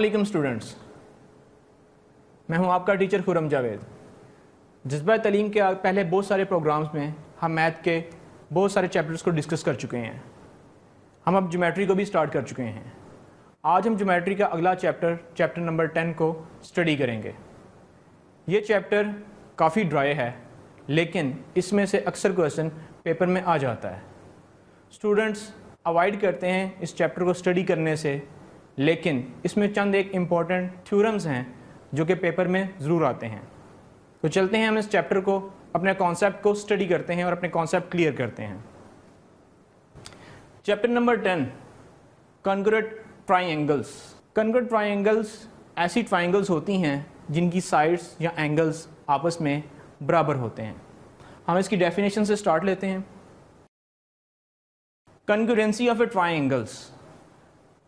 Aslam students मैं हूं आपका टीचर खुरम जावेद जज्बा तलीम के पहले बहुत सारे प्रोग्राम्स में हम मैथ के बहुत सारे चैप्टर्स को डिस्कस कर चुके हैं हम अब जोमेट्री को भी स्टार्ट कर चुके हैं आज हम जोमेट्री का अगला चैप्टर चैप्टर नंबर टेन को स्टडी करेंगे ये चैप्टर काफ़ी ड्राई है लेकिन इसमें से अक्सर क्वेश्चन पेपर में आ जाता है स्टूडेंट्स अवॉइड करते हैं इस चैप्टर को स्टडी करने से लेकिन इसमें चंद एक इम्पॉर्टेंट थ्योरम्स हैं जो कि पेपर में ज़रूर आते हैं तो चलते हैं हम इस चैप्टर को अपने कॉन्सेप्ट को स्टडी करते हैं और अपने कॉन्सेप्ट क्लियर करते हैं chapter number ten congruent triangles congruent triangles ऐसी ट्राइंगल्स होती हैं जिनकी साइड्स या एंगल्स आपस में बराबर होते हैं हम इसकी डेफिनेशन से स्टार्ट लेते हैं congruency of a triangles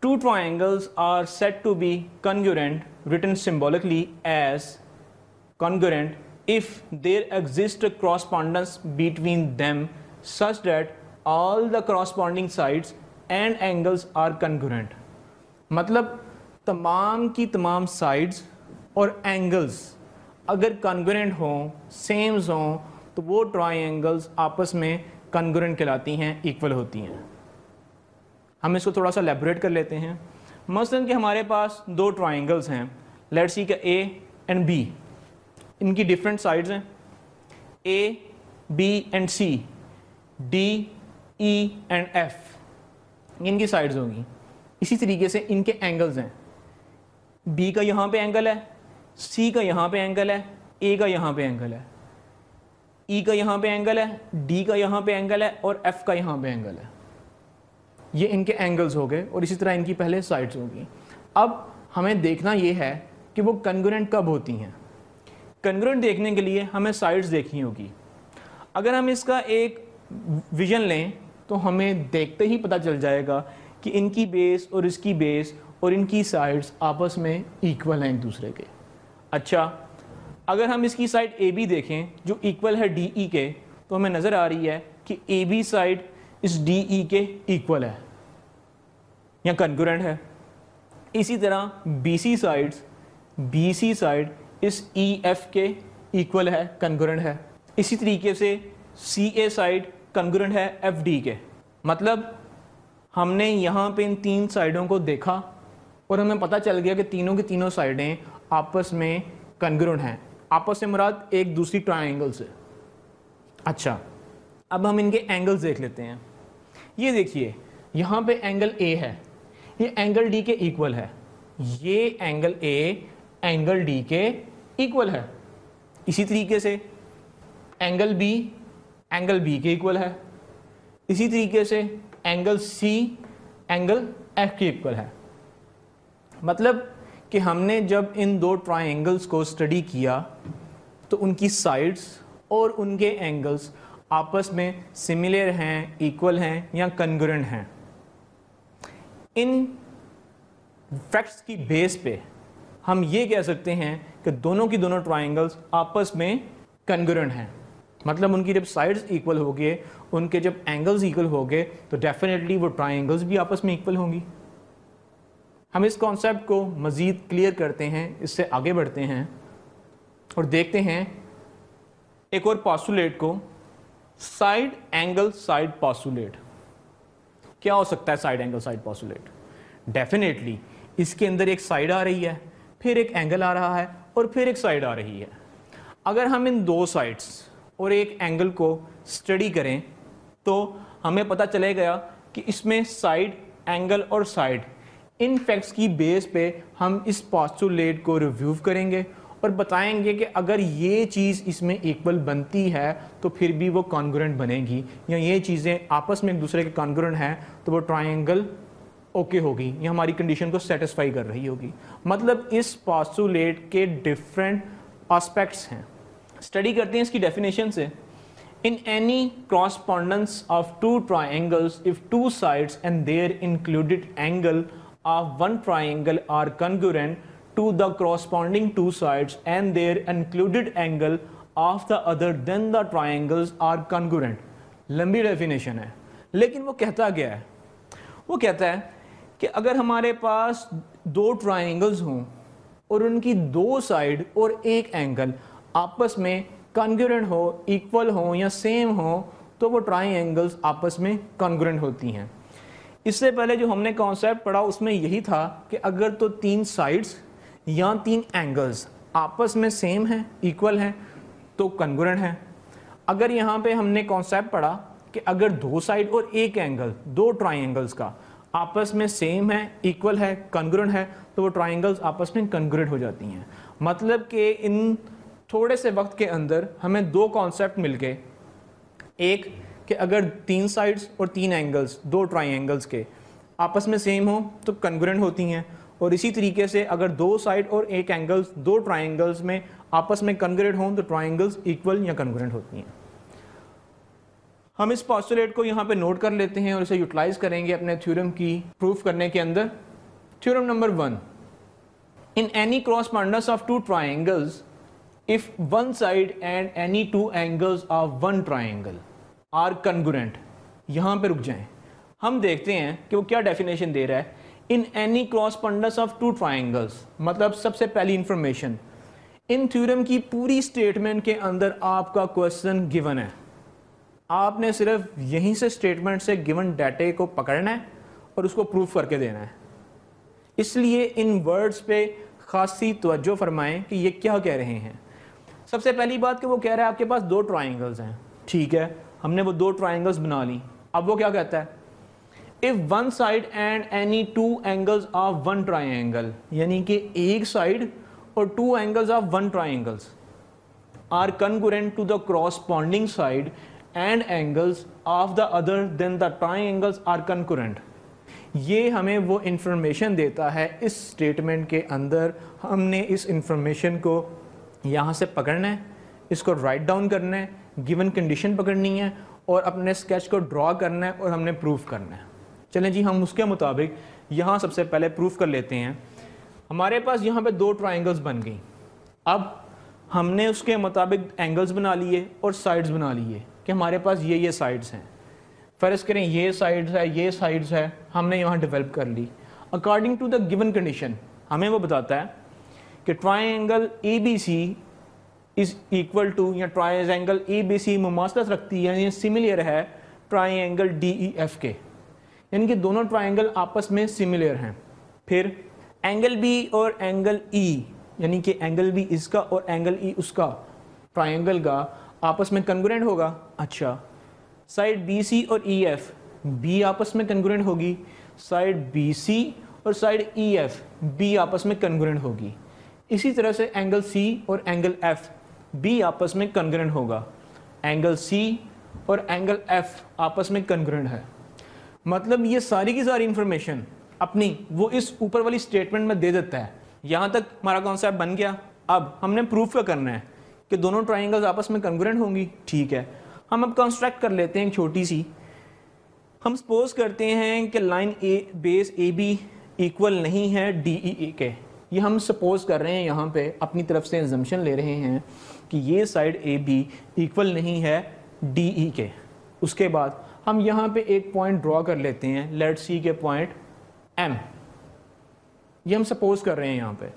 two triangles are said to be congruent written symbolically as congruent if there exists a correspondence between them such that all the corresponding sides and angles are congruent मतलब तमाम की तमाम sides और angles अगर कन्ग्रेंट हों sems हों तो वो ट्राइंगल्स आपस में कन्ग्रेंट कहलाती हैं इक्वल होती हैं हम इसको थोड़ा सा लेबोरेट कर लेते हैं मसलन कि हमारे पास दो ट्राइंगल्स हैं लेट सी का ए एंड बी इनकी डिफरेंट साइड्स हैं A B and C D E and F इनकी साइड्स होंगी इसी तरीके से इनके एंगल्स हैं बी का यहाँ पे एंगल है सी का यहाँ पे एंगल है ए का यहाँ पे एंगल है ई e का यहाँ पे एंगल है डी का यहाँ पे एंगल है और एफ का यहाँ पे एंगल है ये इनके एंगल्स हो गए और इसी तरह इनकी पहले साइड्स होगी अब हमें देखना ये है कि वो कंग्रेंट कब होती हैं कंग्रेंट देखने के लिए हमें साइड्स देखनी होगी अगर हम इसका एक विजन लें तो हमें देखते ही पता चल जाएगा कि इनकी बेस और इसकी बेस और इनकी साइड्स आपस में इक्वल हैं एक दूसरे के अच्छा अगर हम इसकी साइड ए बी देखें जो इक्वल है डी ई e के तो हमें नज़र आ रही है कि A B side is D E e के इक्वल है या कंक्रेंट है इसी तरह B C side B C side is E e F के इक्वल है कंक्रेंट है इसी तरीके से सी ए साइड कंक्रेंट है एफ डी के मतलब हमने यहाँ पे इन तीन साइडों को देखा और हमें पता चल गया कि तीनों की तीनों साइडें आपस में कंग्रुन हैं आपस में मुराद एक दूसरी ट्राइंगल से अच्छा अब हम इनके एंगल्स देख लेते हैं ये देखिए यहां पे एंगल ए है ये एंगल डी के इक्वल है ये एंगल ए एंगल डी के इक्वल है इसी तरीके से एंगल बी एंगल बी के इक्वल है इसी तरीके से एंगल सी एंगल एफ के इक्वल है मतलब कि हमने जब इन दो ट्राइंगल्स को स्टडी किया तो उनकी साइड्स और उनके एंगल्स आपस में सिमिलर हैं इक्वल हैं या कन्ग्रेंट हैं इन फैक्ट्स की बेस पे हम ये कह सकते हैं कि दोनों की दोनों ट्राइंगल्स आपस में कन्ग्रेंट हैं मतलब उनकी जब साइड्स इक्वल हो गए उनके जब एंगल्स इक्वल हो गए तो डेफिनेटली वो ट्राइंगल्स भी आपस में इक्वल होंगी हम इस कॉन्सेप्ट को मज़ीद क्लियर करते हैं इससे आगे बढ़ते हैं और देखते हैं एक और पॉस्टुलेट को साइड एंगल साइड पॉसुलेट क्या हो सकता है side angle side postulate definitely इसके अंदर एक साइड आ रही है फिर एक एंगल आ रहा है और फिर एक साइड आ रही है अगर हम इन दो साइड्स और एक एंगल को स्टडी करें तो हमें पता चले गया कि इसमें साइड एंगल और साइड इन फैक्ट्स की बेस पे हम इस पॉस्टुलेट को रिव्यू करेंगे पर बताएंगे कि अगर ये चीज़ इसमें इक्वल बनती है तो फिर भी वो कॉन्ग्रेंट बनेगी या ये चीज़ें आपस में एक दूसरे के कॉन्ग्रेंट हैं तो वो ट्राइंगल ओके okay होगी या हमारी कंडीशन को सेटिस्फाई कर रही होगी मतलब इस पॉस्टुलेट के डिफरेंट आस्पेक्ट्स हैं स्टडी करते हैं इसकी डेफिनेशन से in any correspondence of two triangles if two sides and their included angle of one triangle are congruent to the corresponding two sides and their included angle of the other then the triangles are congruent. लंबी definition है लेकिन वो कहता क्या है वो कहता है कि अगर हमारे पास दो ट्राइंगल्स हों और उनकी दो साइड और एक एंगल आपस में कॉन्ग्रेंट हो इक्वल हो या सेम हो तो वो ट्राइंगल्स आपस में कॉन्ग्रेंट होती हैं इससे पहले जो हमने कॉन्सेप्ट पढ़ा उसमें यही था कि अगर तो तीन साइड्स या तीन एंगल्स आपस में सेम हैं इक्वल हैं तो कन्गुरेंट है अगर यहाँ पे हमने कॉन्सेप्ट पढ़ा कि अगर दो साइड और एक एंगल दो ट्राइंगल्स का आपस में सेम है इक्वल है कन्ग्रेंट है तो वो ट्राइंगल्स आपस में कन्गुरट हो जाती हैं मतलब कि इन थोड़े से वक्त के अंदर हमें दो कॉन्सेप्ट मिल गए एक कि अगर तीन साइड्स और तीन एंगल्स दो ट्राइंगल्स के आपस में सेम हो तो कन्ग्रेंट होती हैं और इसी तरीके से अगर दो साइड और एक एंगल्स दो ट्राइंगल्स में आपस में कन्ग्रेट हों तो ट्राइंगल्स इक्वल या कन्ग्रेट होती हैं हम इस पॉस्टुलेट को यहाँ पे नोट कर लेते हैं और इसे यूटिलाइज करेंगे अपने थ्योरम की प्रूफ करने के अंदर theorem number one in any cross correspondence of two triangles if one side and any two angles of one triangle are congruent यहाँ पे रुक जाएं हम देखते हैं कि वो क्या डेफिनेशन दे रहा है in any correspondence of two triangles मतलब सबसे पहली इंफॉर्मेशन इन थ्योरम की पूरी स्टेटमेंट के अंदर आपका क्वेश्चन गिवन है आपने सिर्फ यहीं से स्टेटमेंट से गिवन डाटे को पकड़ना है और उसको प्रूफ करके देना है इसलिए इन वर्ड्स पे खासी तवज्जो फरमाएं कि ये क्या कह रहे हैं सबसे पहली बात कि वो कह रहा है आपके पास दो ट्राइंगल्स हैं ठीक है हमने वो दो ट्राइंगल्स बना ली अब वो क्या कहता है if one side and any two angles of one triangle यानी कि एक साइड और two angles of one triangles are congruent to the corresponding side and angles of the other then the triangles are congruent ये हमें वो information देता है इस स्टेटमेंट के अंदर हमने इस इंफॉर्मेशन को यहाँ से पकड़ना है इसको राइट डाउन करना है गिवन कंडीशन पकड़नी है और अपने स्केच को ड्रॉ करना है और हमने प्रूव करना है चलें जी हम उसके मुताबिक यहाँ सबसे पहले प्रूफ कर लेते हैं हमारे पास यहाँ पे दो ट्राइंगल्स बन गई अब हमने उसके मुताबिक एंगल्स बना लिए और साइड्स बना लिए कि हमारे पास ये ये साइड्स हैं फ़र्ज़ करें ये साइड्स है ये साइड्स है हमने यहाँ डिवेल्प कर ली according to the given condition हमें वो बताता है कि triangle A B C is equal to या ट्राइंगल ए बी सी मुमासत रखती है या सिमिलियर है ट्राइंगल डी ई एफ के यानी कि दोनों ट्राइंगल आपस में सिमिलर हैं फिर एंगल बी और एंगल ई e, यानी कि एंगल बी इसका और एंगल ई e उसका ट्राइंगल का आपस में कन्ग्रेंट होगा अच्छा साइड बी सी और ई एफ बी आपस में कन्ग्रेंट होगी साइड बी सी और साइड ई एफ बी आपस में कन्ग्रेंट होगी इसी तरह से एंगल सी और एंगल एफ बी आपस में कन्ग्रेंट होगा एंगल सी और एंगल एफ आपस में कन्ग्रेंट है मतलब ये सारी की सारी इंफॉर्मेशन अपनी वो इस ऊपर वाली स्टेटमेंट में दे देता है यहाँ तक हमारा कॉन्सेप्ट बन गया अब हमने प्रूफ क्या करना है कि दोनों ट्राइंगल्स आपस में कन्वरेंट होंगी ठीक है हम अब कंस्ट्रक्ट कर लेते हैं एक छोटी सी हम सपोज करते हैं कि line A base A B equal नहीं है डी ई ए के ये हम सपोज कर रहे हैं यहाँ पे अपनी तरफ से एग्जम्पन ले रहे हैं कि ये साइड ए बी इक्वल नहीं है डी ई e के उसके बाद हम यहाँ पे एक पॉइंट ड्रॉ कर लेते हैं लेट सी के पॉइंट एम ये हम सपोज कर रहे हैं यहाँ पे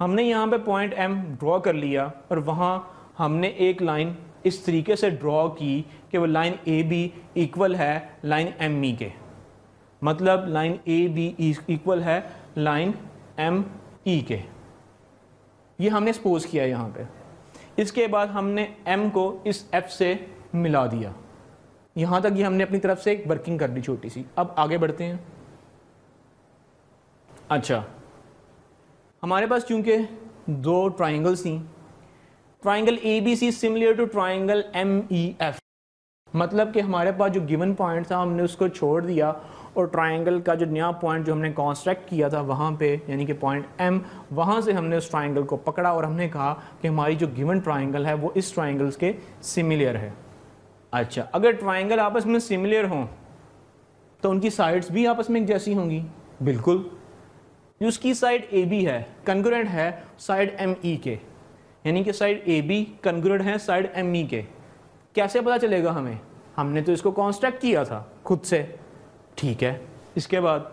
हमने यहाँ पे पॉइंट एम ड्रॉ कर लिया और वहाँ हमने एक लाइन इस तरीके से ड्रॉ की कि वो लाइन ए बी इक्वल है लाइन एम ई के मतलब लाइन ए बी इक्वल है लाइन एम ई के ये हमने सपोज किया यहाँ पे इसके बाद हमने एम को इस एफ से मिला दिया यहाँ तक ये हमने अपनी तरफ से एक वर्किंग कर दी छोटी सी अब आगे बढ़ते हैं अच्छा हमारे पास चूंकि दो ट्राइंगल्स थी triangle A B C similar to triangle M E F मतलब कि हमारे पास जो गिवन पॉइंट था हमने उसको छोड़ दिया और ट्राइंगल का जो नया पॉइंट जो हमने कॉन्स्ट्रक्ट किया था वहाँ पे यानी कि पॉइंट एम वहाँ से हमने उस ट्राइंगल को पकड़ा और हमने कहा कि हमारी जो गिवन ट्राइंगल है वो इस ट्राइंगल्स के सिमिलर है अच्छा अगर ट्राइंगल आपस में सिमिलर हों तो उनकी साइड्स भी आपस में एक जैसी होंगी बिल्कुल उसकी साइड ए बी है कंग्रेंट है साइड एम ई के यानी कि साइड ए बी कंग्रेंट है साइड एम ई के कैसे पता चलेगा हमें हमने तो इसको कॉन्स्ट्रक्ट किया था खुद से ठीक है इसके बाद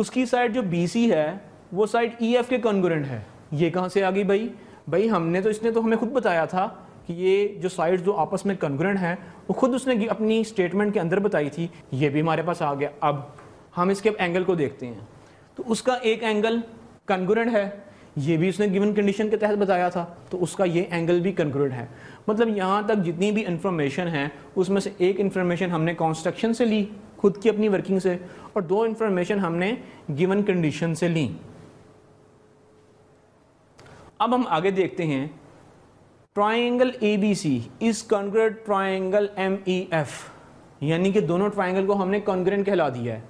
उसकी साइड जो बी सी है वो साइड ई एफ के कंग्रेंट है ये कहाँ से आ गई भाई भाई हमने तो इसने तो हमें खुद बताया था कि ये जो साइड्स जो आपस में कन्ग्रेंट हैं वो खुद उसने अपनी स्टेटमेंट के अंदर बताई थी ये भी हमारे पास आ गया अब हम इसके एंगल को देखते हैं तो उसका एक एंगल कन्ग्रेंट है ये भी उसने गिवन कंडीशन के तहत बताया था तो उसका ये एंगल भी कन्क्लूड है मतलब यहाँ तक जितनी भी इन्फॉर्मेशन है उसमें से एक इन्फॉर्मेशन हमने कॉन्स्ट्रक्शन से ली खुद की अपनी वर्किंग से और दो इन्फॉर्मेशन हमने गिवन कंडीशन से ली अब हम आगे देखते हैं triangle A B C is congruent triangle M E F यानी कि दोनों ट्राइंगल को हमने कॉन्ग्रेंट कहला दिया है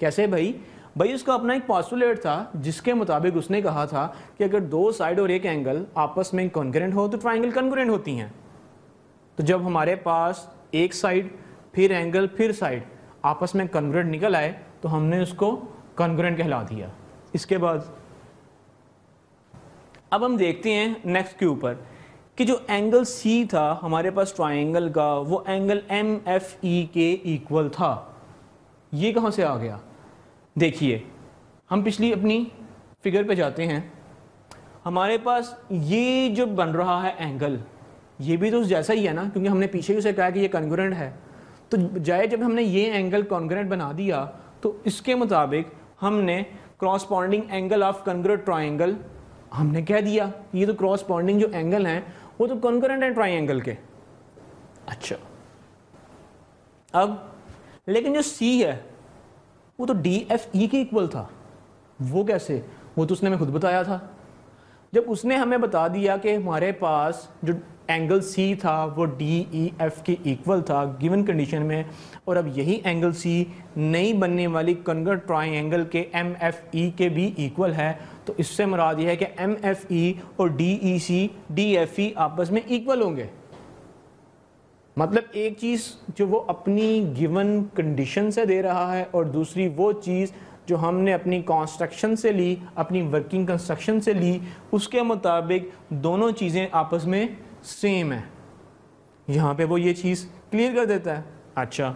कैसे भाई भाई उसका अपना एक पॉस्टुलेट था जिसके मुताबिक उसने कहा था कि अगर दो साइड और एक एंगल आपस में कॉन्ग्रेंट हो तो ट्राइंगल कॉन्ग्रेंट होती हैं तो जब हमारे पास एक साइड फिर एंगल फिर साइड आपस में कॉन्ग्रेंट निकल आए तो हमने उसको कॉन्ग्रेंट कहला दिया इसके बाद अब हम देखते हैं नेक्स्ट के ऊपर कि जो एंगल सी था हमारे पास ट्राइंगल का वो एंगल एम एफ ई के इक्वल था ये कहाँ से आ गया देखिए हम पिछली अपनी फिगर पे जाते हैं हमारे पास ये जो बन रहा है एंगल ये भी तो जैसा ही है ना क्योंकि हमने पीछे ही उसे कहा कि ये कॉन्ग्रेंट है तो जाए जब हमने ये एंगल कॉन्ग्रेंट बना दिया तो इसके मुताबिक हमने corresponding angle of congruent triangle हमने कह दिया ये तो क्रॉसपॉन्डिंग जो एंगल हैं वो तो कॉन्करेंट है ट्राइंगल के अच्छा अब लेकिन जो सी है वो तो डी एफ ई के इक्वल था वो कैसे वो तो उसने हमें खुद बताया था जब उसने हमें बता दिया कि हमारे पास जो एंगल सी था वो डी ई एफ के इक्वल था गिवन कंडीशन में और अब यही एंगल सी नई बनने वाली कन्वर्ट ट्राइंगल के एम एफ ई के भी इक्वल है तो इससे मुराद ये है कि एम एफ ई और D E C D F E आपस में इक्वल होंगे मतलब एक चीज़ जो वो अपनी गिवन कंडीशन से दे रहा है और दूसरी वो चीज़ जो हमने अपनी कंस्ट्रक्शन से ली अपनी वर्किंग कंस्ट्रक्शन से ली उसके मुताबिक दोनों चीज़ें आपस में सेम है यहां पे वो ये चीज़ क्लियर कर देता है अच्छा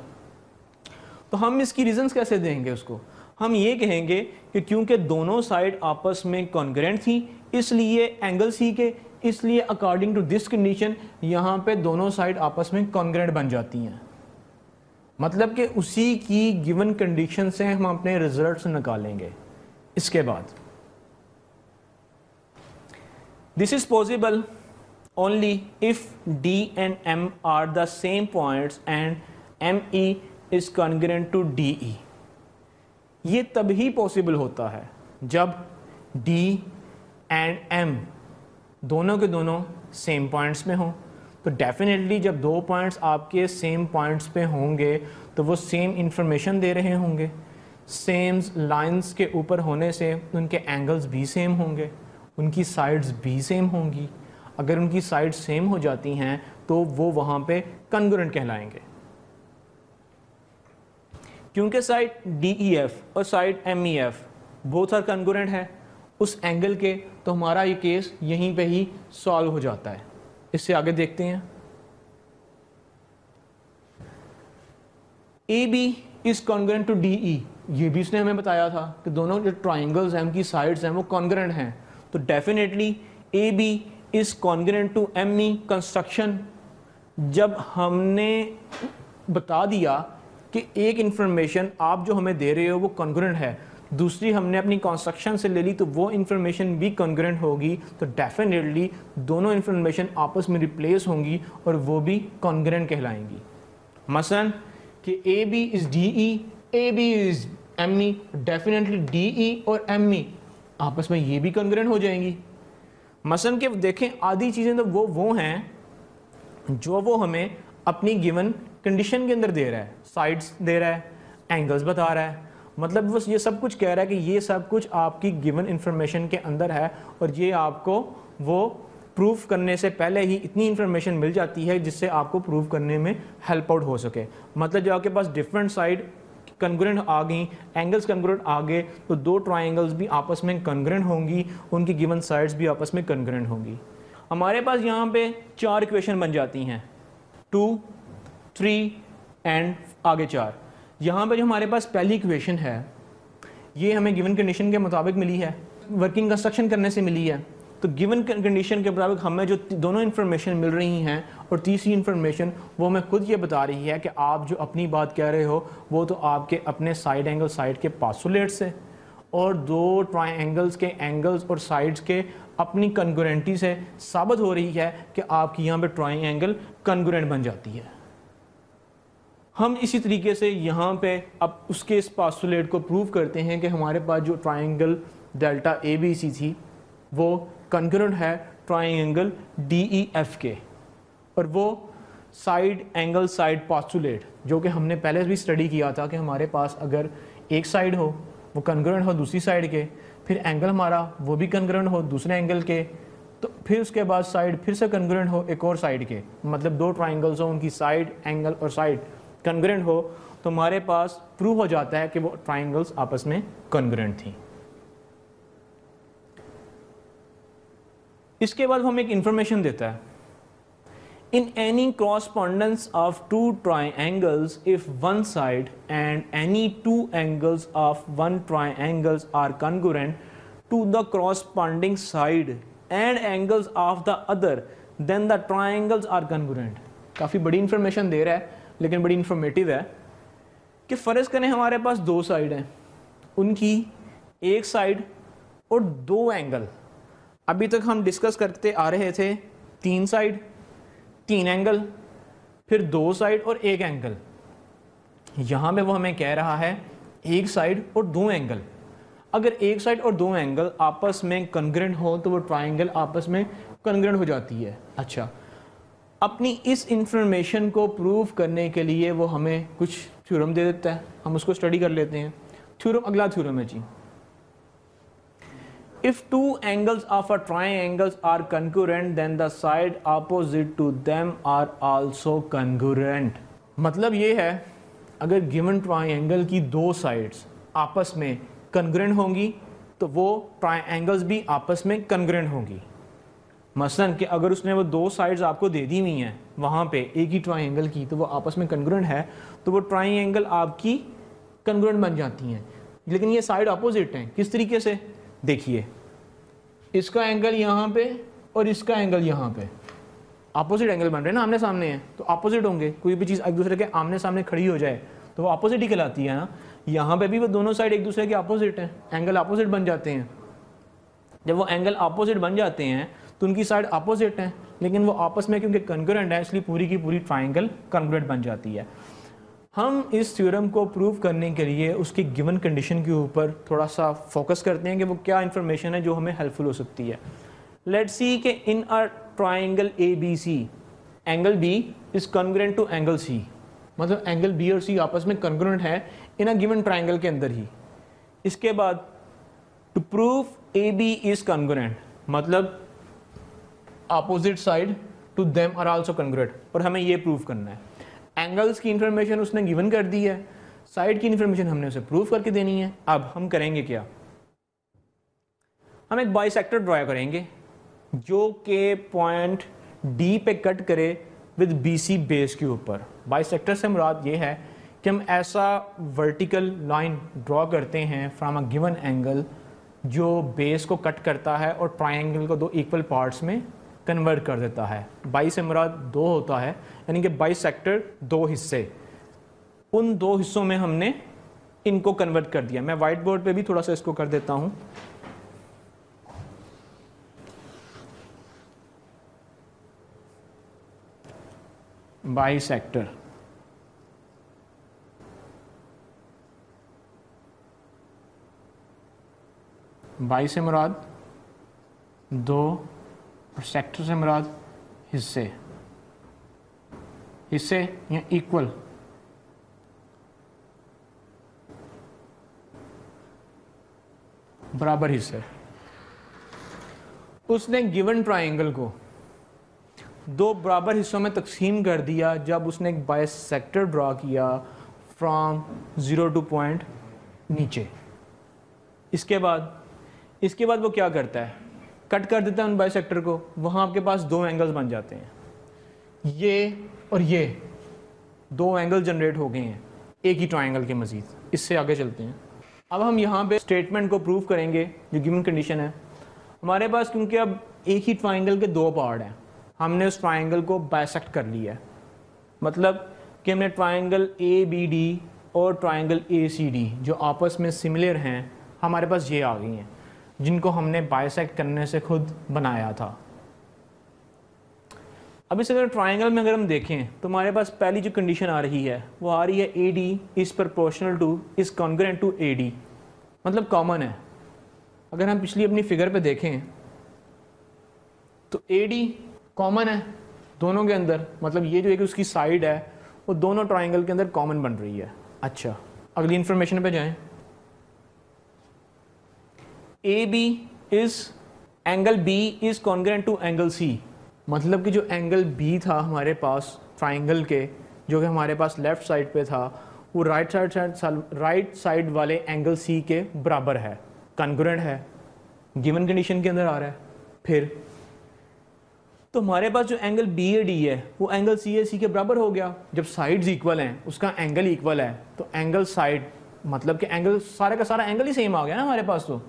तो हम इसकी रीजंस कैसे देंगे उसको हम ये कहेंगे कि क्योंकि दोनों साइड आपस में कॉन्ग्रेंट थी इसलिए एंगल सी के इसलिए अकॉर्डिंग टू दिस कंडीशन यहाँ पे दोनों साइड आपस में कॉन्ग्रेंट बन जाती हैं मतलब कि उसी की गिवन कंडीशन से हम अपने रिजल्ट्स निकालेंगे इसके बाद this is possible only if D and M are the same points and M E is congruent to D E ये तभी पॉसिबल होता है जब डी एंड एम दोनों के दोनों सेम पॉइंट्स में हों तो डेफिनेटली जब दो पॉइंट्स आपके सेम पॉइंट्स पे होंगे तो वो सेम इंफॉर्मेशन दे रहे होंगे सेम लाइंस के ऊपर होने से उनके एंगल्स भी सेम होंगे उनकी साइड्स भी सेम होंगी अगर उनकी साइड सेम हो जाती हैं तो वो वहाँ पे कन्गोरेंट कहलाएंगे क्योंकि साइड डी e और साइड एम ई एफ बहुत सारे कन्गोरेंट हैं उस एंगल के तो हमारा ये केस यहीं पे ही सॉल्व हो जाता है इससे आगे देखते हैं A B is congruent to D E ये भी इसने हमें बताया था कि दोनों जो ट्राइंगल्स हैं उनकी साइड्स हैं वो कॉन्ग्रेंट हैं तो definitely A B is congruent to M E construction जब हमने बता दिया कि एक इन्फॉर्मेशन आप जो हमें दे रहे हो वो कॉन्ग्रेंट है दूसरी हमने अपनी कंस्ट्रक्शन से ले ली तो वो इन्फॉर्मेशन भी कॉन्ग्रेंट होगी तो डेफिनेटली दोनों इन्फॉर्मेशन आपस में रिप्लेस होंगी और वो भी कॉन्ग्रेंट कहलाएंगी मसलन कि A B is D E A B is M E definitely D E और एम ई e आपस में ये भी कॉन्ग्रेंट हो जाएंगी मसलन के देखें आधी चीज़ें तो वो वो हैं जो वो हमें अपनी गिवन कंडीशन के अंदर दे रहा है साइड्स दे रहा है एंगल्स बता रहा है मतलब वो ये सब कुछ कह रहा है कि ये सब कुछ आपकी गिवन इन्फॉर्मेशन के अंदर है और ये आपको वो प्रूफ करने से पहले ही इतनी इन्फॉर्मेशन मिल जाती है जिससे आपको प्रूफ करने में हेल्प आउट हो सके मतलब जो आपके पास डिफरेंट साइड कन्ग्रेंट आ गई एंगल्स कन्ग्रेंट आ गए तो दो ट्राइंगल्स भी आपस में कन्ग्रेंट होंगी उनकी गिवन साइड्स भी आपस में कन्ग्रेंट होंगी हमारे पास यहाँ पे चार इक्वेशन बन जाती हैं टू थ्री एंड आगे चार यहाँ पर जो हमारे पास पहली इक्वेशन है ये हमें गिवन कंडीशन के मुताबिक मिली है वर्किंग कंस्ट्रक्शन करने से मिली है तो गिवन कंडीशन के मुताबिक हमें जो दोनों इन्फॉर्मेशन मिल रही हैं और तीसरी इन्फॉर्मेशन वो हमें खुद ये बता रही है कि आप जो अपनी बात कह रहे हो वो तो आपके अपने साइड एंगल साइड के पासोलेट से और दो एंगल्स के एंगल्स और साइड्स के अपनी कन्गोरेंटी से साबित हो रही है कि आपकी यहाँ पे एंगल कन्गोरेंट बन जाती है हम इसी तरीके से यहाँ पे अब उसके इस पासुलेट को प्रूव करते हैं कि हमारे पास जो triangle delta A B C थी वो कनकरेंट है ट्राइंगल डी ई एफ के और वो साइड एंगल साइड पासुलेट जो कि हमने पहले भी स्टडी किया था कि हमारे पास अगर एक साइड हो वो कनकरेंट हो दूसरी साइड के फिर एंगल हमारा वो भी कनकरेंट हो दूसरे एंगल के तो फिर उसके बाद साइड फिर से कनकरेंट हो एक और साइड के मतलब दो ट्राइंगल्स हो उनकी साइड एंगल और साइड कन्ग्रेंट हो तो हमारे पास प्रूव हो जाता है कि वो ट्राइंगल्स आपस में कन्ग्रेंट थी इसके बाद हम एक इंफॉर्मेशन देता है in any correspondence of two triangles if one side and any two angles of one triangles are congruent to the corresponding side and angles of the other then the triangles are congruent काफी बड़ी information दे रहा है लेकिन बड़ी informative है कि फ़र्ज़ करें हमारे पास दो साइड हैं उनकी एक साइड और दो एंगल अभी तक हम डिस्कस करते आ रहे थे तीन साइड तीन एंगल फिर दो साइड और एक एंगल यहाँ पे वो हमें कह रहा है एक साइड और दो एंगल अगर एक साइड और दो एंगल आपस में कंग्रेंट हो तो वो ट्राइंगल आपस में कंग्रेंट हो जाती है अच्छा अपनी इस इंफॉर्मेशन को प्रूव करने के लिए वो हमें कुछ थ्योरम दे देता है हम उसको स्टडी कर लेते हैं थ्योरम अगला थ्योरम है जी if two angles of a triangles are concurrent then the side opposite to them are also concurrent मतलब ये है अगर गिवन ट्राई एंगल की दो साइड्स आपस में कंकुरेंट होंगी तो वो ट्राई एंगल्स भी आपस में कंकुरेंट होंगी मसलन कि अगर उसने वो दो साइड्स आपको दे दी हुई हैं वहाँ पे एक ही ट्राइंगल की तो वो आपस में कन्ग्रेंट है तो वो ट्राइंगल आपकी कन्ग्रेंट बन जाती हैं लेकिन ये साइड अपोजिट हैं किस तरीके से देखिए इसका एंगल यहाँ पे और इसका एंगल यहाँ पे अपोजिट एंगल बन रहे हैं ना आमने सामने हैं तो अपोजिट होंगे कोई भी चीज़ एक दूसरे के आमने सामने खड़ी हो जाए तो वो अपोजिट ही कहलाती है ना यहाँ पे भी वो दोनों साइड एक दूसरे के अपोजिट हैं एंगल अपोजिट बन जाते हैं जब वो एंगल अपोजिट बन जाते हैं तो उनकी साइड अपोजिट हैं लेकिन वो आपस में क्योंकि कन्क्रेंट है इसलिए पूरी की पूरी ट्राइंगल कन्क्रेंट बन जाती है हम इस थ्योरम को प्रूव करने के लिए उसकी गिवन कंडीशन के ऊपर थोड़ा सा फोकस करते हैं कि वो क्या इन्फॉर्मेशन है जो हमें हेल्पफुल हो सकती है लेट्स सी के in our triangle A B C angle B is congruent to angle C मतलब एंगल बी और सी आपस में कन्ग्रेंट है इन अ गिवन ट्राइंगल के अंदर ही इसके बाद to prove A B is congruent मतलब opposite side to them are also congruent और हमें ये प्रूव करना है एंगल्स की इंफॉर्मेशन उसने गिवन कर दी है साइड की इंफॉर्मेशन हमने उसे प्रूव करके देनी है अब हम करेंगे क्या हम एक बाई सेक्टर ड्रा करेंगे जो के पॉइंट डी पे कट करे विद बीसी बेस के ऊपर बाई सेक्टर से मुराद ये है कि हम ऐसा वर्टिकल लाइन ड्रॉ करते हैं फ्राम अ गिवन एंगल जो बेस को कट करता है और ट्राइंगल को दो इक्वल पार्ट्स में कन्वर्ट कर देता है बाई से मुराद दो होता है यानी कि बाई सेक्टर दो हिस्से उन दो हिस्सों में हमने इनको कन्वर्ट कर दिया मैं वाइट बोर्ड पे भी थोड़ा सा इसको कर देता हूँ बाई सेक्टर बाई से मुराद दो और सेक्टर से मुराद हिस्से हिस्से या इक्वल बराबर हिस्से उसने गिवन ट्राइंगल को दो बराबर हिस्सों में तकसीम कर दिया जब उसने एक बाइस सेक्टर ड्रा किया फ्रॉम ज़ीरो टू पॉइंट नीचे इसके बाद इसके बाद वो क्या करता है कट कर देता है उन बाई सेक्टर को वहाँ आपके पास दो एंगल्स बन जाते हैं ये और ये दो एंगल जनरेट हो गए हैं एक ही ट्राइंगल के मजीद इससे आगे चलते हैं अब हम यहाँ पे स्टेटमेंट को प्रूव करेंगे जो गिवन कंडीशन है हमारे पास क्योंकि अब एक ही ट्राइंगल के दो पार्ट हैं हमने उस ट्राइंगल को बाइसेक्ट कर लिया है मतलब कि हमने ट्राइंगल ए बी डी और ट्राइंगल ए सी डी जो आपस में सिमिलर हैं हमारे पास ये आ गई हैं जिनको हमने बाइसेक्ट करने से खुद बनाया था अब इस अगर ट्राइंगल में अगर हम देखें तो हमारे पास पहली जो कंडीशन आ रही है वो आ रही है A D is proportional to is congruent to A D मतलब कॉमन है अगर हम पिछली अपनी फिगर पे देखें तो ए डी कॉमन है दोनों के अंदर मतलब ये जो एक उसकी साइड है वो दोनों ट्राइंगल के अंदर कॉमन बन रही है अच्छा अगली इन्फॉर्मेशन पे जाएं A B is angle B is congruent to angle C मतलब कि जो एंगल बी था हमारे पास ट्राइंगल के जो कि हमारे पास लेफ़्ट साइड पे था वो right side side right side वाले एंगल सी के बराबर है कॉन्ग्रेंट है गिवन कंडीशन के अंदर आ रहा है फिर तो हमारे पास जो एंगल बी ए डी है वो एंगल सी ए सी के बराबर हो गया जब साइड्स इक्वल हैं उसका एंगल इक्वल है तो एंगल साइड मतलब कि एंगल सारे का सारा एंगल ही सेम आ गया ना हमारे पास तो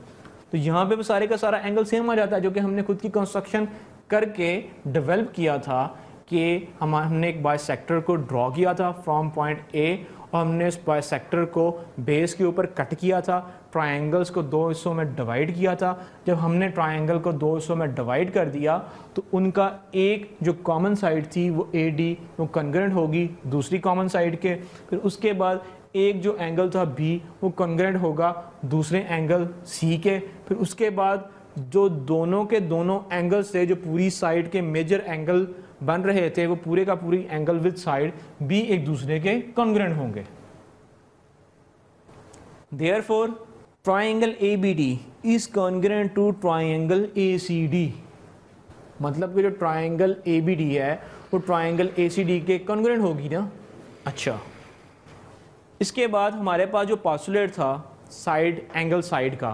तो यहाँ पे भी सारे का सारा एंगल सेम आ जाता है जो कि हमने खुद की कंस्ट्रक्शन करके डेवलप किया था कि हम हमने एक बाय सेक्टर को ड्रॉ किया था फ्रॉम पॉइंट ए और हमने उस बाय सेक्टर को बेस के ऊपर कट किया था ट्राइंगल्स को दो हिस्सों में डिवाइड किया था जब हमने ट्राइंगल को दो हिस्सों में डिवाइड कर दिया तो उनका एक जो कॉमन साइड थी वो ए डी वो कन्वर्ट होगी दूसरी कॉमन साइड के फिर उसके बाद एक जो एंगल था बी वो कन्ग्रेंट होगा दूसरे एंगल सी के फिर उसके बाद जो दोनों के दोनों एंगल से जो पूरी साइड के मेजर एंगल बन रहे थे वो पूरे का पूरी एंगल विद साइड बी एक दूसरे के कन्ग्रेंट होंगे therefore triangle A B D is congruent to triangle A C D मतलब कि जो ट्राइंगल ए बी डी है वो ट्राइंगल ए सी डी के कन्ग्रेंट होगी ना अच्छा इसके बाद हमारे पास जो पासुलेट था साइड एंगल साइड का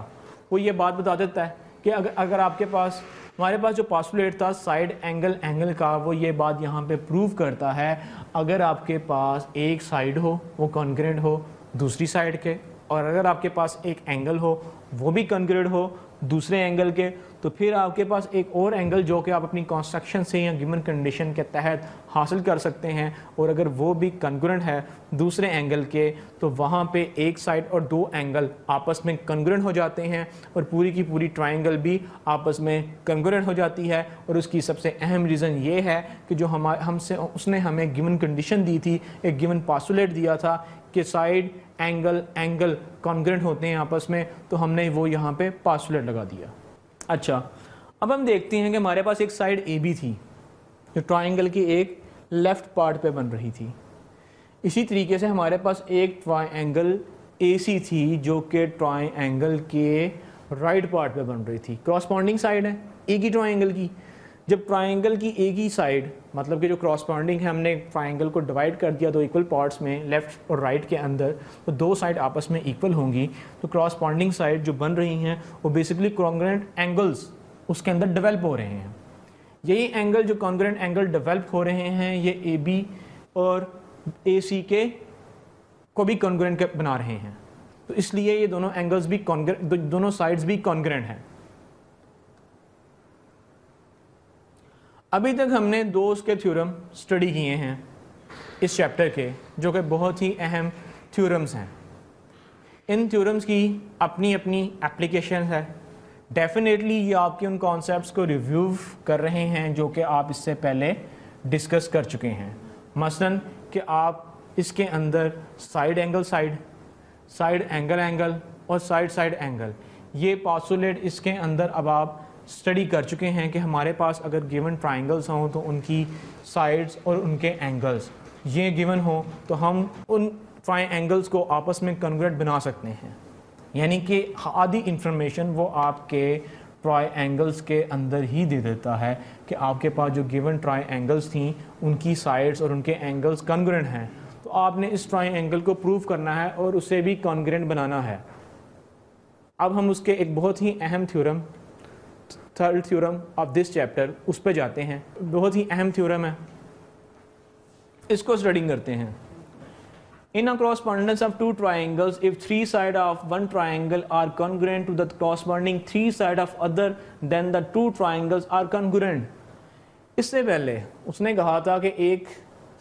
वो ये बात बता देता है कि अगर अगर आपके पास हमारे पास जो पासुलेट था साइड एंगल एंगल का वो ये बात यहाँ पे प्रूव करता है अगर आपके पास एक साइड हो वो कॉन्ग्रेंट हो दूसरी साइड के और अगर आपके पास एक एंगल हो वो भी कंक्रीट हो दूसरे एंगल के तो फिर आपके पास एक और एंगल जो कि आप अपनी कंस्ट्रक्शन से या गिवन कंडीशन के तहत हासिल कर सकते हैं और अगर वो भी कंक्रेंट है दूसरे एंगल के तो वहाँ पे एक साइड और दो एंगल आपस में कंक्रेंट हो जाते हैं और पूरी की पूरी ट्राइंगल भी आपस में कंक्रेंट हो जाती है और उसकी सबसे अहम रीज़न ये है कि जो हम हमसे उसने हमें गिवन कंडीशन दी थी एक गिवन पासुलेट दिया था कि साइड एंगल एंगल कॉन्ग्रेंट होते हैं आपस में तो हमने वो यहाँ पे पासवर्ड लगा दिया अच्छा अब हम देखते हैं कि हमारे पास एक साइड ए बी थी जो ट्राइंगल की एक लेफ़्ट पार्ट पे बन रही थी इसी तरीके से हमारे पास एक ट्राइंगल ए सी थी जो कि ट्राइंगल के राइट पार्ट पे बन रही थी क्रॉसपॉन्डिंग साइड है ए की ट्राइंगल की जब ट्राइंगल की एक ही साइड मतलब कि जो क्रॉस क्रॉसपॉन्डिंग है हमने ट्राइंगल को डिवाइड कर दिया दो इक्वल पार्ट्स में लेफ़्ट और राइट right के अंदर तो दो साइड आपस में इक्वल होंगी तो क्रॉस क्रॉसपॉन्डिंग साइड जो बन रही हैं वो बेसिकली कॉन्ग्रेंट एंगल्स उसके अंदर डेवलप हो रहे हैं यही एंगल जो कॉन्ग्रेंट एंगल डिवेल्प हो रहे हैं ये ए बी और ए सी के को भी कॉन्ग्रेंट बना रहे हैं तो इसलिए ये दोनों एंगल्स भी कॉन्ग्रेंट दोनों साइड्स भी कॉन्ग्रेंट हैं अभी तक हमने दो उसके थ्योरम स्टडी किए हैं इस चैप्टर के जो कि बहुत ही अहम थ्योरम्स हैं इन थ्योरम्स की अपनी अपनी एप्लीकेशन है डेफिनेटली ये आपके उन कॉन्सेप्ट्स को रिव्यू कर रहे हैं जो कि आप इससे पहले डिस्कस कर चुके हैं मसलन कि आप इसके अंदर side angle side side angle angle और साइड साइड एंगल ये पासुलेट इसके अंदर अब आप स्टडी कर चुके हैं कि हमारे पास अगर गिवन ट्राइंगल्स हों तो उनकी साइड्स और उनके एंगल्स ये गिवन हो तो हम उन ट्राई एंगल्स को आपस में कन्वर्ट बना सकते हैं यानी कि आधी इंफॉर्मेशन वो आपके ट्राई एंगल्स के अंदर ही दे देता है कि आपके पास जो गिवन ट्राई एंगल्स थी उनकी साइड्स और उनके एंगल्स कन्ग्रेंट हैं तो आपने इस ट्राई एंगल को प्रूव करना है और उसे भी कॉन्ग्रेंट बनाना है अब हम उसके एक बहुत ही अहम theorem third theorem of this chapter उस पर जाते हैं बहुत ही अहम थ्योरम है इसको स्टडिंग करते हैं in a correspondence of two triangles if three side of one triangle are congruent to the corresponding three side of other then the two triangles are congruent इससे पहले उसने कहा था कि एक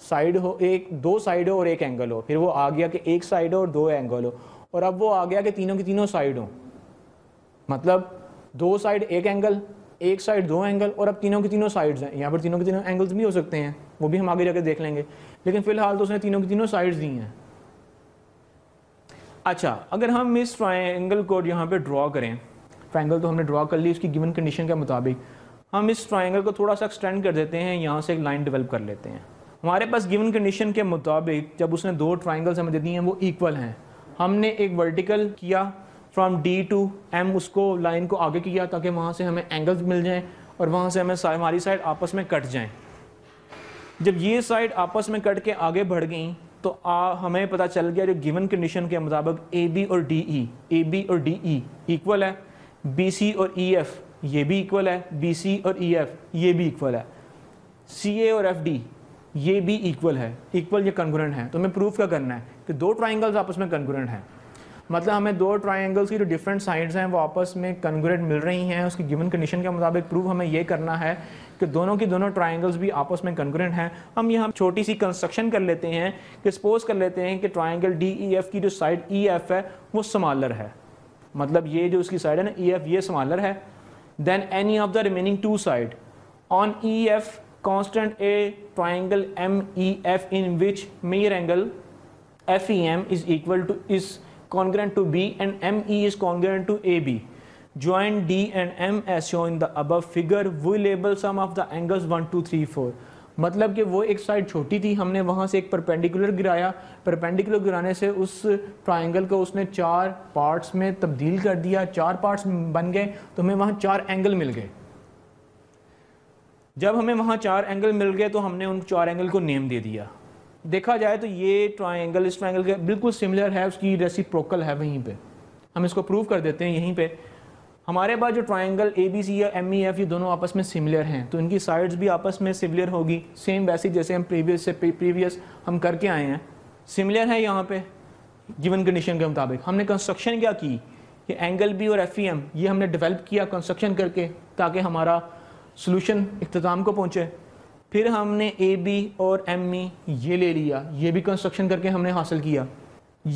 साइड हो एक दो साइड हो और एक एंगल हो फिर वो आ गया कि एक साइड हो और दो एंगल हो और अब वो आ गया कि तीनों की तीनों साइड हो मतलब दो साइड एक एंगल एक साइड दो एंगल और अब तीनों की तीनों साइड्स हैं यहाँ पर तीनों के तीनों एंगल्स भी हो सकते हैं वो भी हम आगे जाकर देख लेंगे लेकिन फिलहाल तो उसने तीनों की तीनों साइड्स दी हैं अच्छा अगर हम इस ट्राइंगल को यहाँ पर ड्रॉ करें ट्राइंगल तो हमने ड्रॉ कर ली उसकी गिवन कंडीशन के मुताबिक हम इस ट्राइंगल को थोड़ा सा एक्सटेंड कर देते हैं यहाँ से एक लाइन डेवलप कर लेते हैं हमारे पास गिवन कंडीशन के मुताबिक जब उसने दो ट्राइंगल्स हमें दे दी हैं वो इक्वल हैं हमने एक वर्टिकल किया फ्रॉम डी टू एम उसको लाइन को आगे किया ताकि वहाँ से हमें एंगल्स मिल जाएँ और वहाँ से हमें हमारी साइड आपस में कट जाएँ जब ये साइड आपस में कट के आगे बढ़ गई तो आ, हमें पता चल गया जो गिवन कंडीशन के मुताबिक ए बी और डी ई ए बी और डी ई इक्वल है बी सी और ई e, एफ ये भी इक्वल है बी सी और ई e, एफ ये भी इक्वल है सी ए और एफ डी ये भी इक्वल है इक्वल ये कन्क्रेंट है तो हमें प्रूफ क्या करना है कि दो ट्राइंगल्स आपस में कन्क्रेंट हैं मतलब हमें दो ट्राइंगल्स की जो डिफरेंट साइड्स हैं वो आपस में कन्ग्रेट मिल रही हैं उसकी गिवन कंडीशन के मुताबिक प्रूव हमें ये करना है कि दोनों की दोनों ट्राइंगल्स भी आपस में कन्ग्रेंट हैं हम यहाँ छोटी सी कंस्ट्रक्शन कर लेते हैं कि सपोज कर लेते हैं कि ट्राइंगल डी ई एफ की जो साइड ई एफ है वो समालर है मतलब ये जो उसकी साइड है ना ई e एफ ये समालर है then any of the remaining two side on E F constant a triangle M E F in which measure angle F E M is equal to is congruent to B and ME is congruent to AB. Join D and M as shown in the above figure. We label some of the angles 1, 2, 3, 4. मतलब कि वो एक side छोटी थी हमने वहाँ से एक परपेंडिकुलर गिराया परपेंडिकुलर गिराने से उस ट्रायंगल को उसने चार पार्ट्स में तब्दील कर दिया चार पार्ट्स बन गए तो हमें वहाँ चार एंगल मिल गए जब हमें वहाँ चार एंगल मिल गए तो हमने उन चार एंगल को नेम दे दिया देखा जाए तो ये ट्राइंगल इस ट्राइंगल के बिल्कुल सिमिलर है उसकी रेसिप्रोकल है वहीं पे हम इसको प्रूव कर देते हैं यहीं पे हमारे पास जो ट्राइंगल ए बी सी या एम ई एफ ये दोनों आपस में सिमिलर हैं तो इनकी साइड्स भी आपस में सिमिलर होगी सेम वैसे जैसे हम प्रीवियस से प्रीवियस हम करके आए हैं सिमिलर है यहाँ पे गिवन कंडीशन के मुताबिक हमने कंस्ट्रक्शन क्या की ये एंगल बी और एफ ई एम ये हमने डेवलप किया कंस्ट्रक्शन करके ताकि हमारा सोल्यूशन इख्ताम को पहुँचे फिर हमने ए बी और एम ई ये ले लिया ये भी कंस्ट्रक्शन करके हमने हासिल किया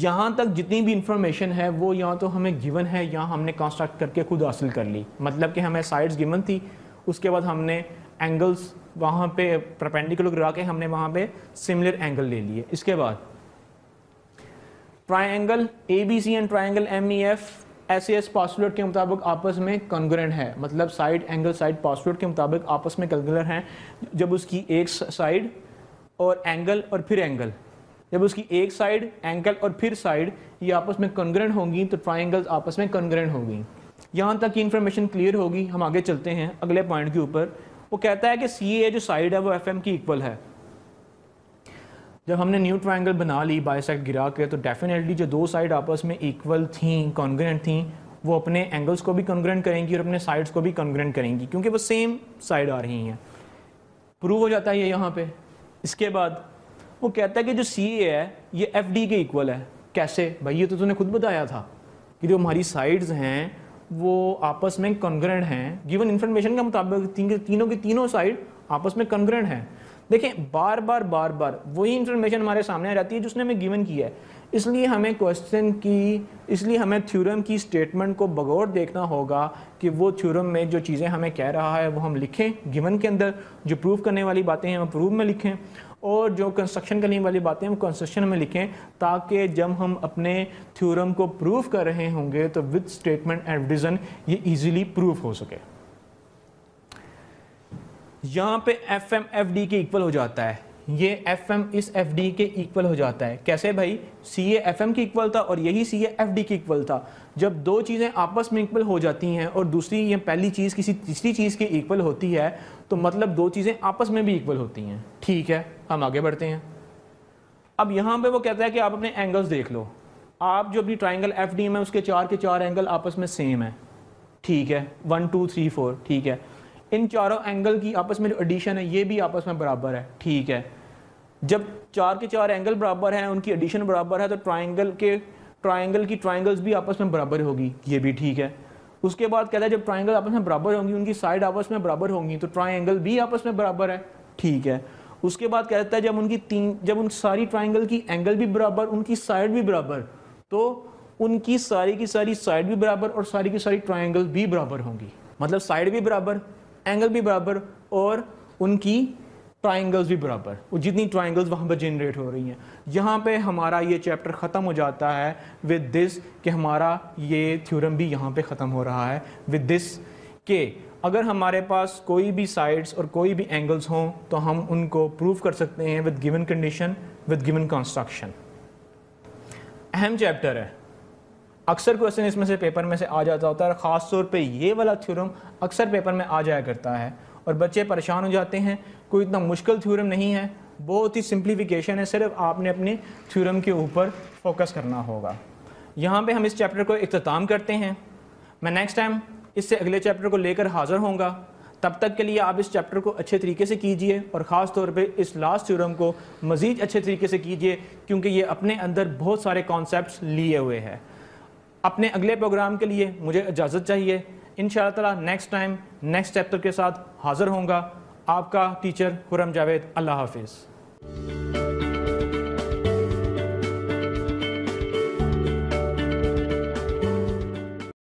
यहाँ तक जितनी भी इंफॉर्मेशन है वो यहाँ तो हमें गिवन है यहाँ हमने कंस्ट्रक्ट करके खुद हासिल कर ली मतलब कि हमें साइड्स गिवन थी उसके बाद हमने एंगल्स वहाँ पे प्रपेंडिकुलर गिरा के हमने वहाँ पे सिमिलर एंगल ले लिए इसके बाद triangle A B C and triangle M E F ऐसे एस पॉस्टुलेट के मुताबिक आपस में कंगुरेंट है मतलब साइड एंगल साइड पॉस्टुलेट के मुताबिक आपस में कंगुलर हैं जब उसकी एक साइड और एंगल और फिर एंगल जब उसकी एक साइड एंगल और फिर साइड ये आपस में कन्ग्रेंट होंगी तो ट्राइंगल्स आपस में कन्ग्रेंट होंगी यहाँ तक की इन्फॉर्मेशन क्लियर होगी हम आगे चलते हैं अगले पॉइंट के ऊपर वो कहता है कि सी ए जो साइड है वो एफ एम की इक्वल है जब हमने न्यू ट्राइंगल बना ली बाइसेक्ट गिरा के तो डेफिनेटली जो दो साइड आपस में इक्वल थी कॉन्ग्रेंट थी वो अपने एंगल्स को भी कॉन्ग्रेंट करेंगी और अपने साइड्स को भी कॉन्ग्रेंट करेंगी क्योंकि वो सेम साइड आ रही हैं प्रूव हो जाता है ये यहाँ पे इसके बाद वो कहता है कि जो सी ए है ये एफ डी के इक्वल है कैसे भाई ये तो तूने खुद बताया था कि जो हमारी साइड्स हैं वो आपस में कॉन्ग्रेंट हैं गिवन इन्फॉर्मेशन के मुताबिक तीनों की तीनों साइड आपस में कॉन्ग्रेंट हैं देखें बार बार बार बार वही इन्फॉर्मेशन हमारे सामने आ जाती है जिसने हमें गिवन किया है इसलिए हमें क्वेश्चन की इसलिए हमें थ्योरम की स्टेटमेंट को बगौर देखना होगा कि वो थ्योरम में जो चीज़ें हमें कह रहा है वो हम लिखें गिवन के अंदर जो प्रूव करने वाली बातें हैं वो प्रूव में लिखें और जो कंस्ट्रक्शन करने वाली बातें हैं वो कंस्ट्रक्शन में लिखें ताकि जब हम अपने थ्योरम को प्रूव कर रहे होंगे तो विथ स्टेटमेंट एंड रीज़न ये ईजिली प्रूव हो सके यहाँ पे एफ एम एफ डी के इक्वल हो जाता है ये एफ एम इस एफ डी के इक्वल हो जाता है कैसे भाई सी ए एफ एम के इक्वल था और यही सी ए एफ डी के इक्वल था जब दो चीज़ें आपस में इक्वल हो जाती हैं और दूसरी ये पहली चीज़ किसी तीसरी चीज़ के इक्वल होती है तो मतलब दो चीज़ें आपस में भी इक्वल होती हैं ठीक है हम आगे बढ़ते हैं अब यहाँ पे वो कहता है कि आप अपने एंगल्स देख लो आप जो अपनी ट्राइंगल एफ डी में उसके चार के चार एंगल आपस में सेम है ठीक है वन टू थ्री फोर ठीक है इन चारों एंगल की आपस में जो एडिशन है ये भी आपस में बराबर है ठीक है जब चार के चार एंगल बराबर हैं उनकी एडिशन बराबर है तो ट्राइंगल के ट्राइंगल की ट्राइंगल्स भी आपस में बराबर होगी ये भी ठीक है उसके बाद कहता है जब ट्राइंगल आपस में बराबर होंगी उनकी साइड आपस में बराबर होंगी तो ट्राइंगल भी आपस में बराबर है ठीक है उसके बाद कहता है जब उनकी तीन जब उन सारी ट्राइंगल की एंगल भी बराबर उनकी साइड भी बराबर तो उनकी सारी की सारी साइड भी बराबर और सारी की सारी ट्राइंगल भी बराबर होंगी मतलब साइड भी बराबर एंगल भी बराबर और उनकी ट्राइंगल्स भी बराबर वो जितनी ट्राइंगल्स वहाँ पर जनरेट हो रही हैं यहाँ पे हमारा ये चैप्टर ख़त्म हो जाता है विद दिस कि हमारा ये थ्योरम भी यहाँ पे ख़त्म हो रहा है विद दिस के अगर हमारे पास कोई भी साइड्स और कोई भी एंगल्स हों तो हम उनको प्रूव कर सकते हैं with given condition with given construction अहम चैप्टर है अक्सर क्वेश्चन इसमें से पेपर में से आ जाता होता है और ख़ास तौर पे ये वाला थ्योरम अक्सर पेपर में आ जाया करता है और बच्चे परेशान हो जाते हैं कोई इतना मुश्किल थ्योरम नहीं है बहुत ही सिंप्लीफिकेशन है सिर्फ आपने अपने थ्योरम के ऊपर फोकस करना होगा यहाँ पे हम इस चैप्टर को अख्ताम करते हैं मैं नेक्स्ट टाइम इससे अगले चैप्टर को लेकर हाज़िर होंगे तब तक के लिए आप इस चैप्टर को अच्छे तरीके से कीजिए और ख़ास तौर पे इस लास्ट थ्योरम को मज़ीद अच्छे तरीके से कीजिए क्योंकि ये अपने अंदर बहुत सारे कॉन्सेप्ट लिए हुए हैं अपने अगले प्रोग्राम के लिए मुझे इजाज़त चाहिए इन शाह नेक्स्ट टाइम नेक्स्ट चैप्टर के साथ हाज़िर होंगे आपका टीचर खुरम जावेद अल्लाह हाफिज़